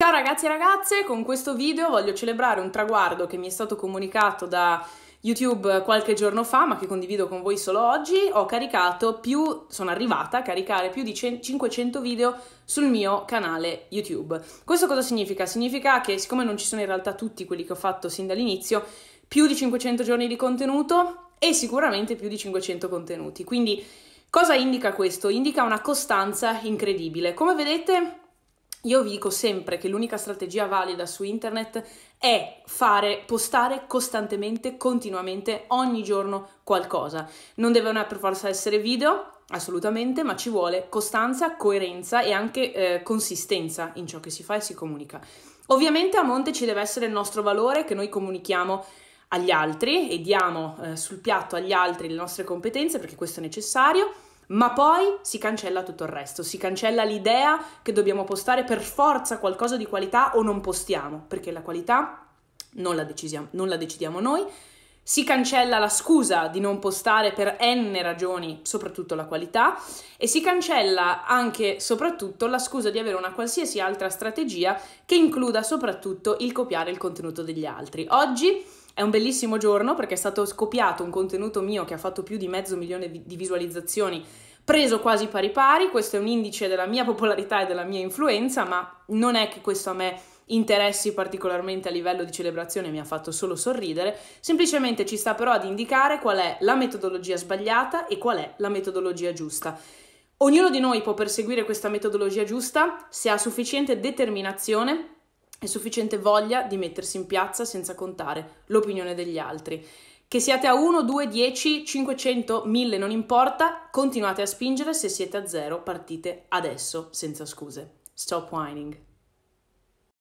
Ciao ragazzi e ragazze, con questo video voglio celebrare un traguardo che mi è stato comunicato da YouTube qualche giorno fa, ma che condivido con voi solo oggi. Ho caricato più, sono arrivata a caricare più di 500 video sul mio canale YouTube. Questo cosa significa? Significa che siccome non ci sono in realtà tutti quelli che ho fatto sin dall'inizio, più di 500 giorni di contenuto e sicuramente più di 500 contenuti. Quindi cosa indica questo? Indica una costanza incredibile. Come vedete io vi dico sempre che l'unica strategia valida su internet è fare, postare costantemente, continuamente, ogni giorno qualcosa. Non devono per forza essere video, assolutamente, ma ci vuole costanza, coerenza e anche eh, consistenza in ciò che si fa e si comunica. Ovviamente a monte ci deve essere il nostro valore che noi comunichiamo agli altri e diamo eh, sul piatto agli altri le nostre competenze perché questo è necessario ma poi si cancella tutto il resto, si cancella l'idea che dobbiamo postare per forza qualcosa di qualità o non postiamo, perché la qualità non la, non la decidiamo noi, si cancella la scusa di non postare per n ragioni, soprattutto la qualità, e si cancella anche, soprattutto, la scusa di avere una qualsiasi altra strategia che includa soprattutto il copiare il contenuto degli altri. Oggi è un bellissimo giorno perché è stato scopiato un contenuto mio che ha fatto più di mezzo milione di visualizzazioni preso quasi pari pari, questo è un indice della mia popolarità e della mia influenza, ma non è che questo a me interessi particolarmente a livello di celebrazione, mi ha fatto solo sorridere, semplicemente ci sta però ad indicare qual è la metodologia sbagliata e qual è la metodologia giusta. Ognuno di noi può perseguire questa metodologia giusta se ha sufficiente determinazione è sufficiente voglia di mettersi in piazza senza contare l'opinione degli altri. Che siate a 1, 2, 10, 500, 1000, non importa, continuate a spingere, se siete a zero partite adesso, senza scuse. Stop whining.